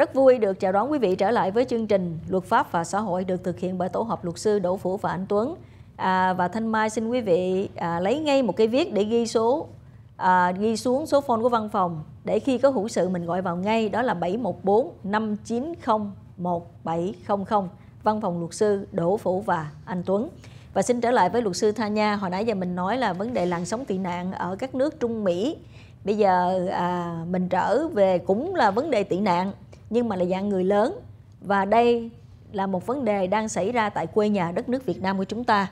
Rất vui được chào đón quý vị trở lại với chương trình Luật pháp và xã hội được thực hiện bởi tổ hợp luật sư Đỗ Phủ và Anh Tuấn. À, và Thanh Mai xin quý vị à, lấy ngay một cái viết để ghi số à, ghi xuống số phone của văn phòng để khi có hữu sự mình gọi vào ngay đó là 714 590 1700 văn phòng luật sư Đỗ Phủ và Anh Tuấn. Và xin trở lại với luật sư Tha Nha, hồi nãy giờ mình nói là vấn đề làn sóng tị nạn ở các nước Trung Mỹ. Bây giờ à, mình trở về cũng là vấn đề tị nạn nhưng mà là dạng người lớn và đây là một vấn đề đang xảy ra tại quê nhà đất nước Việt Nam của chúng ta.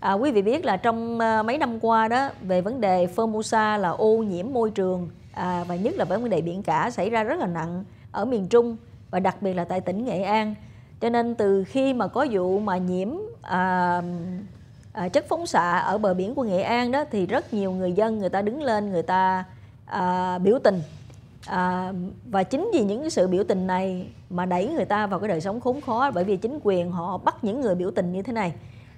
À, quý vị biết là trong à, mấy năm qua đó về vấn đề Formosa là ô nhiễm môi trường à, và nhất là vấn đề biển cả xảy ra rất là nặng ở miền Trung và đặc biệt là tại tỉnh Nghệ An. Cho nên từ khi mà có vụ mà nhiễm à, à, chất phóng xạ ở bờ biển của Nghệ An đó thì rất nhiều người dân người ta đứng lên người ta à, biểu tình à, và chính vì những sự biểu tình này mà đẩy người ta vào cái đời sống khốn khó bởi vì chính quyền họ bắt những người biểu tình như thế này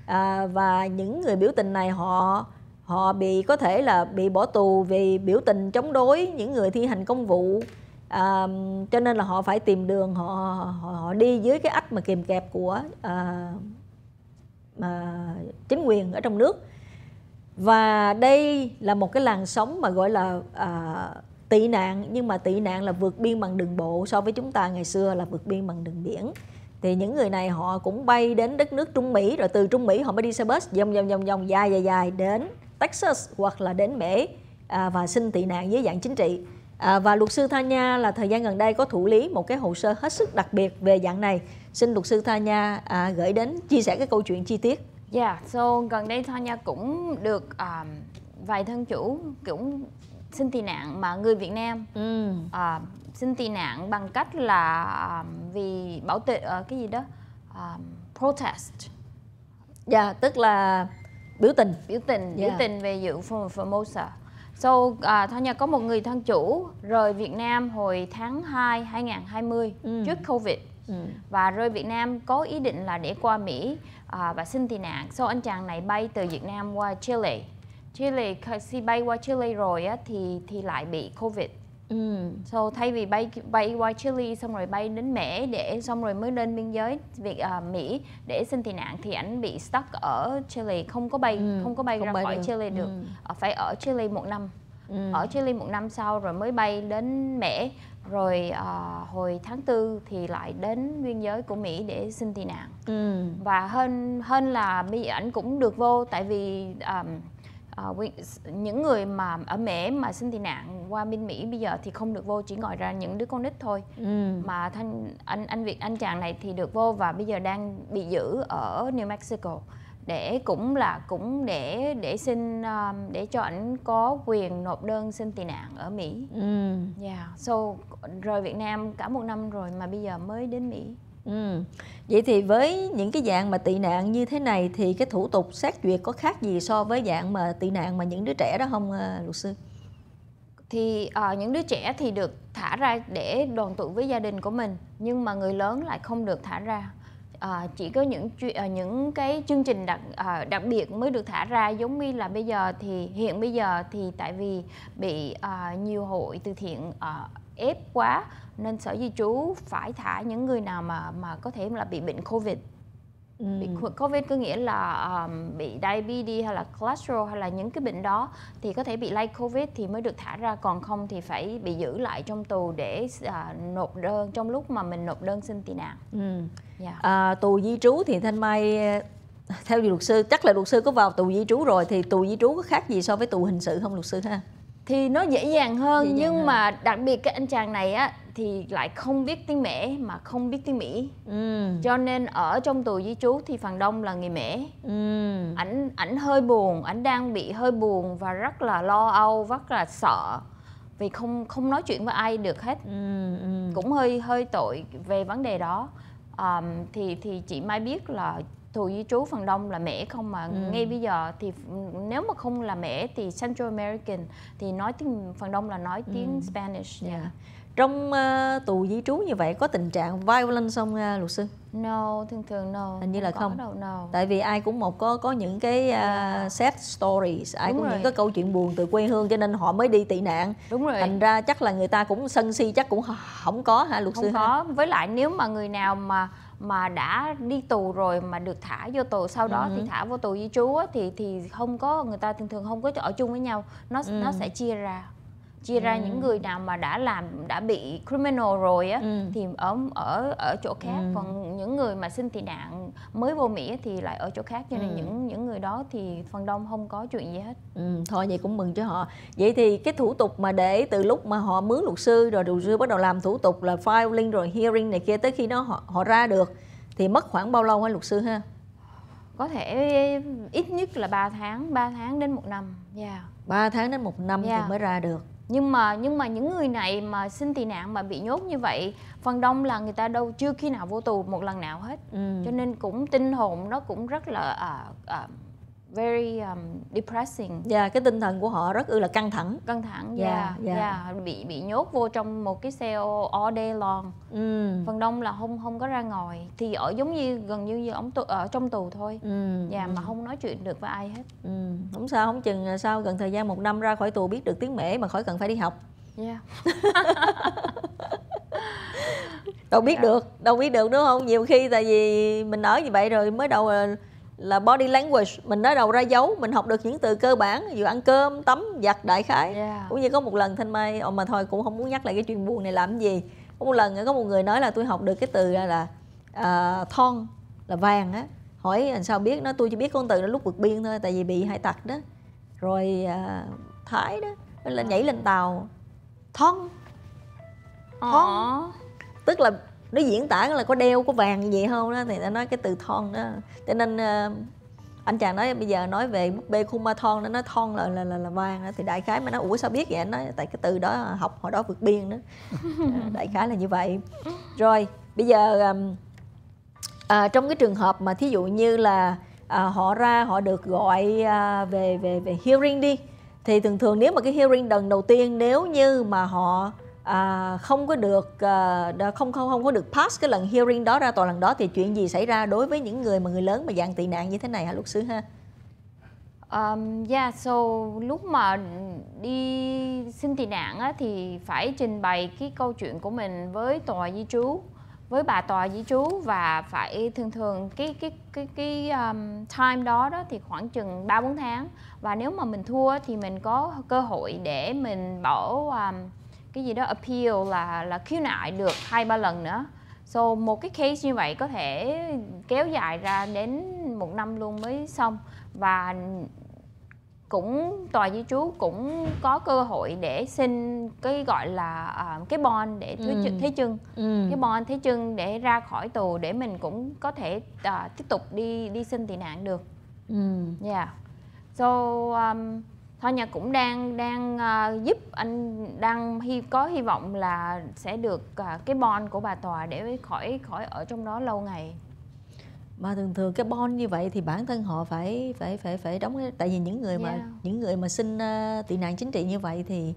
à, và những người biểu tình này họ họ bị có thể là bị bỏ tù vì biểu tình chống đối những người thi hành công vụ à, cho nên là họ phải tìm đường họ họ, họ đi dưới cái ách mà kìm kẹp của à, mà chính quyền ở trong nước và đây là một cái làn sóng mà gọi là à, tị nạn nhưng mà tị nạn là vượt biên bằng đường bộ so với chúng ta ngày xưa là vượt biên bằng đường biển thì những người này họ cũng bay đến đất nước Trung Mỹ rồi từ Trung Mỹ họ mới đi xe bus vòng vòng vòng vòng dài dài dài đến Texas hoặc là đến Mỹ à, và xin tị nạn dưới dạng chính trị à, và luật sư Tha Nha là thời gian gần đây có thụ lý một cái hồ sơ hết sức đặc biệt về dạng này xin luật sư Tha Nha à, gửi đến chia sẻ cái câu chuyện chi tiết. Yeah, dạ, so gần đây Tha Nha cũng được um, vài thân chủ cũng xin tị nạn mà người Việt Nam ừ. à, xin tị nạn bằng cách là vì bảo vệ uh, cái gì đó uh, protest dạ yeah, tức là biểu tình biểu tình yeah. biểu tình về dự Formosa so uh, thôi nhà có một người thân chủ rời Việt Nam hồi tháng 2 2020 ừ. trước Covid Ừ. và rời Việt Nam có ý định là để qua Mỹ à, và xin tị nạn. Sau so, anh chàng này bay từ Việt Nam qua Chile Chile khi bay qua Chile rồi á thì thì lại bị covid Ừ. So thay vì bay bay qua Chile xong rồi bay đến Mỹ để xong rồi mới lên biên giới Việt uh, Mỹ để xin tị nạn thì ảnh bị stuck ở Chile không có bay ừ. không có bay không ra bay khỏi được. Chile được ừ. Ờ, phải ở Chile một năm ừ. ở Chile một năm sau rồi mới bay đến Mỹ rồi uh, hồi tháng tư thì lại đến biên giới của Mỹ để xin tị nạn ừ. và hơn hơn là bị ảnh cũng được vô tại vì um, Ờ, những người mà ở Mỹ mà xin tị nạn qua bên Mỹ bây giờ thì không được vô chỉ gọi ra những đứa con nít thôi ừ. mà thanh anh anh Việt anh chàng này thì được vô và bây giờ đang bị giữ ở New Mexico để cũng là cũng để để xin um, để cho ảnh có quyền nộp đơn xin tị nạn ở Mỹ. Ừ. Yeah. So rời Việt Nam cả một năm rồi mà bây giờ mới đến Mỹ. Ừ. Vậy thì với những cái dạng mà tị nạn như thế này thì cái thủ tục xét duyệt có khác gì so với dạng mà tị nạn mà những đứa trẻ đó không à, luật sư? Thì uh, những đứa trẻ thì được thả ra để đoàn tụ với gia đình của mình nhưng mà người lớn lại không được thả ra. À, chỉ có những à, những cái chương trình đặc à, đặc biệt mới được thả ra giống như là bây giờ thì hiện bây giờ thì tại vì bị à, nhiều hội từ thiện à, ép quá nên sở di trú phải thả những người nào mà mà có thể là bị bệnh covid ừ. covid có nghĩa là um, bị diabetes hay là cholesterol hay là những cái bệnh đó thì có thể bị lây like covid thì mới được thả ra còn không thì phải bị giữ lại trong tù để uh, nộp đơn trong lúc mà mình nộp đơn xin tị nạn ừ. yeah. Dạ. à, tù di trú thì thanh mai theo luật sư chắc là luật sư có vào tù di trú rồi thì tù di trú có khác gì so với tù hình sự không luật sư ha thì nó dễ dàng hơn dễ dàng nhưng hơn. mà đặc biệt cái anh chàng này á thì lại không biết tiếng mẹ mà không biết tiếng mỹ ừ. cho nên ở trong tù di chú thì phần đông là người mẹ ừ. ảnh ảnh hơi buồn ảnh đang bị hơi buồn và rất là lo âu rất là sợ vì không không nói chuyện với ai được hết ừ, ừ. cũng hơi hơi tội về vấn đề đó um, thì thì chị mai biết là thù di trú phần đông là mẹ không mà ừ. ngay bây giờ thì nếu mà không là mẹ thì Central American thì nói tiếng phần đông là nói tiếng ừ. Spanish. Yeah. Dạ. Yeah dạ. trong uh, tù di trú như vậy có tình trạng violence không uh, luật sư no thường thường no hình như là không đâu, no. tại vì ai cũng một có có những cái uh, ờ, yeah. Dạ. sad stories ai Đúng cũng rồi. những cái câu chuyện buồn từ quê hương cho nên họ mới đi tị nạn Đúng rồi. thành ra chắc là người ta cũng sân si chắc cũng không có hả luật không sư không có ha? với lại nếu mà người nào mà mà đã đi tù rồi mà được thả vô tù sau đó ừ. thì thả vô tù di trú thì thì không có người ta thường thường không có ở chung với nhau nó ừ. nó sẽ chia ra chia ra những ừ. người nào mà đã làm đã bị criminal rồi á ừ. thì ở ở ở chỗ ừ. khác ừ. còn những người mà xin tị nạn mới vô Mỹ thì lại ở chỗ khác cho nên ừ. những những người đó thì phần đông không có chuyện gì hết ừ. thôi vậy cũng mừng cho họ vậy thì cái thủ tục mà để từ lúc mà họ mướn luật sư rồi luật sư bắt đầu làm thủ tục là filing rồi hearing này kia tới khi nó họ họ ra được thì mất khoảng bao lâu hả luật sư ha có thể ít nhất là 3 tháng 3 tháng đến một năm yeah. 3 tháng đến một năm yeah. thì mới ra được nhưng mà nhưng mà những người này mà xin tị nạn mà bị nhốt như vậy phần đông là người ta đâu chưa khi nào vô tù một lần nào hết ừ. cho nên cũng tinh hồn nó cũng rất là à, à, very um, depressing. Dạ, yeah, cái tinh thần của họ rất ư là căng thẳng. Căng thẳng, dạ, yeah, dạ, yeah. Dạ. yeah. Dạ. bị bị nhốt vô trong một cái xe all day long. Ừ. Phần đông là không không có ra ngoài, thì ở giống như gần như, như ông tù, ở trong tù thôi. Ừ. Dạ, ừ. mà không nói chuyện được với ai hết. Ừ. Không sao, không chừng sau gần thời gian một năm ra khỏi tù biết được tiếng mễ mà khỏi cần phải đi học. Dạ. đâu biết dạ. được, đâu biết được đúng không? Nhiều khi tại vì mình ở như vậy rồi mới đầu là là body language mình nói đầu ra dấu mình học được những từ cơ bản dù ăn cơm tắm giặt đại khái yeah. cũng như có một lần thanh mai ồ ờ, mà thôi cũng không muốn nhắc lại cái chuyện buồn này làm gì có một lần có một người nói là tôi học được cái từ là uh, thon là vàng á hỏi làm sao biết nó tôi chỉ biết con từ đó lúc vượt biên thôi tại vì bị hải tặc đó rồi uh, thái đó lên à. nhảy lên tàu thon ờ. thon tức là nó diễn tả là có đeo có vàng gì không đó thì nó nói cái từ thon đó cho nên ờ, anh chàng nói bây giờ nói về búp bê khuma thon nó nói thon là là là, là vàng đó. thì đại khái mà nó ủa sao biết vậy anh nói tại cái từ đó học hồi đó vượt biên đó dạ, đại khái là như vậy rồi bây giờ à, trong cái trường hợp mà thí dụ như là à, họ ra họ được gọi à, về về về hearing đi thì thường thường nếu mà cái hearing lần đầu tiên nếu như mà họ à, không có được à, không không không có được pass cái lần hearing đó ra tòa lần đó thì chuyện gì xảy ra đối với những người mà người lớn mà dạng tị nạn như thế này hả luật sư ha? Um, yeah, dạ, so lúc mà đi xin tị nạn á, thì phải trình bày cái câu chuyện của mình với tòa di trú với bà tòa di trú và phải thường thường cái cái cái cái um, time đó đó thì khoảng chừng 3 4 tháng và nếu mà mình thua thì mình có cơ hội để mình bỏ um, cái gì đó appeal là là khiếu nại được hai ba lần nữa so một cái case như vậy có thể kéo dài ra đến một năm luôn mới xong và cũng tòa di trú cũng có cơ hội để xin cái gọi là uh, cái bon để ừ. thế, ừ. thế chân ừ. cái bon thế chân để ra khỏi tù để mình cũng có thể uh, tiếp tục đi đi xin tị nạn được. Ừ. Yeah. So um, Thôi Nhã cũng đang đang uh, giúp anh đang hy có hy vọng là sẽ được uh, cái bon của bà tòa để khỏi khỏi ở trong đó lâu ngày. Mà thường thường cái bon như vậy thì bản thân họ phải phải phải phải đóng tại vì những người mà yeah. Dạ. những người mà xin uh, tị nạn chính trị như vậy thì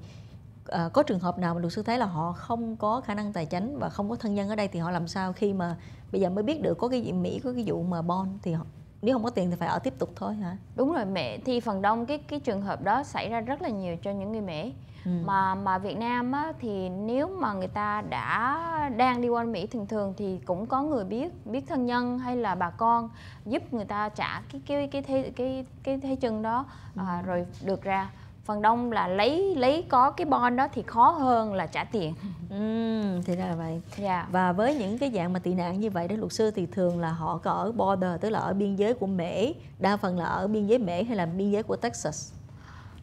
À, có trường hợp nào mà luật sư thấy là họ không có khả năng tài chính và không có thân nhân ở đây thì họ làm sao khi mà bây giờ mới biết được có cái Mỹ có cái vụ mà bon thì họ nếu không có tiền thì phải ở tiếp tục thôi hả đúng rồi mẹ thì phần đông cái cái trường hợp đó xảy ra rất là nhiều cho những người mẹ. ừ. mà mà Việt Nam á, thì nếu mà người ta đã đang đi qua Mỹ thường thường thì cũng có người biết biết thân nhân hay là bà con giúp người ta trả cái cái cái cái cái, cái thế chân đó ừ. à, rồi được ra phần đông là lấy lấy có cái bond đó thì khó hơn là trả tiền ừ, thì ra là vậy yeah. Dạ. và với những cái dạng mà tị nạn như vậy đó luật sư thì thường là họ có ở border tức là ở biên giới của Mỹ đa phần là ở biên giới Mỹ hay là biên giới của Texas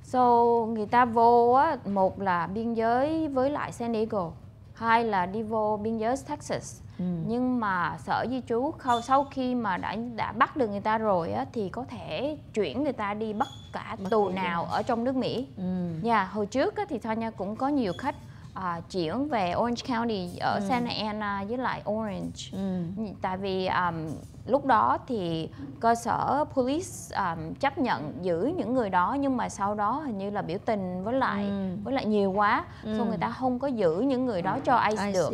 so người ta vô á một là biên giới với lại San Diego hai là đi vô biên giới Texas ừ. nhưng mà sở di trú sau khi mà đã đã bắt được người ta rồi á, thì có thể chuyển người ta đi bất cả bắt tù nào ở trong nước Mỹ. Ừ. Nhà yeah, hồi trước á, thì Tonya cũng có nhiều khách à, chuyển về Orange County ở ừ. Santa Ana với lại Orange ừ. tại vì um, lúc đó thì cơ sở police um, chấp nhận giữ những người đó nhưng mà sau đó hình như là biểu tình với lại ừ. với lại nhiều quá ừ. so người ta không có giữ những người đó cho ICE, ICE. được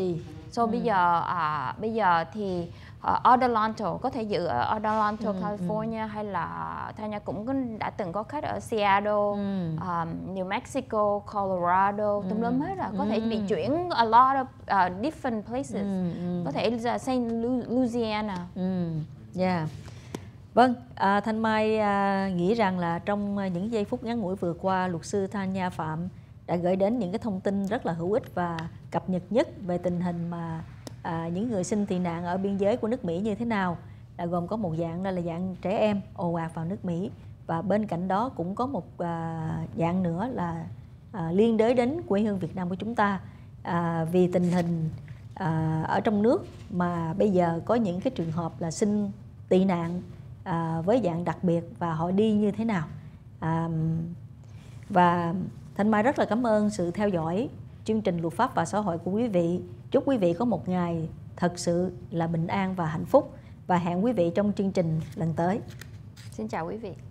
so ừ. bây giờ à, bây giờ thì ở Orlando có thể dự ở Orlando ừ, ừ. California ừ. hay là Thanh Nha cũng đã từng có khách ở Seattle, ừ. um, New Mexico, Colorado, ừ. tùm lum hết rồi có ừ. thể bị ừ. chuyển a lot of uh, different places ừ, ừ. có thể là Saint Louisiana. Ừ. Yeah. Vâng, à, Thanh Mai à, nghĩ rằng là trong những giây phút ngắn ngủi vừa qua, luật sư Thanh Nha Phạm đã gửi đến những cái thông tin rất là hữu ích và cập nhật nhất về tình hình mà à, những người sinh tị nạn ở biên giới của nước Mỹ như thế nào là gồm có một dạng là, là dạng trẻ em ồ ạt vào nước Mỹ và bên cạnh đó cũng có một à, dạng nữa là à, liên đới đến quê hương Việt Nam của chúng ta à, vì tình hình à, ở trong nước mà bây giờ có những cái trường hợp là sinh tị nạn à, với dạng đặc biệt và họ đi như thế nào à, và Thanh Mai rất là cảm ơn sự theo dõi chương trình luật pháp và xã hội của quý vị Chúc quý vị có một ngày thật sự là bình an và hạnh phúc và hẹn quý vị trong chương trình lần tới. Xin chào quý vị.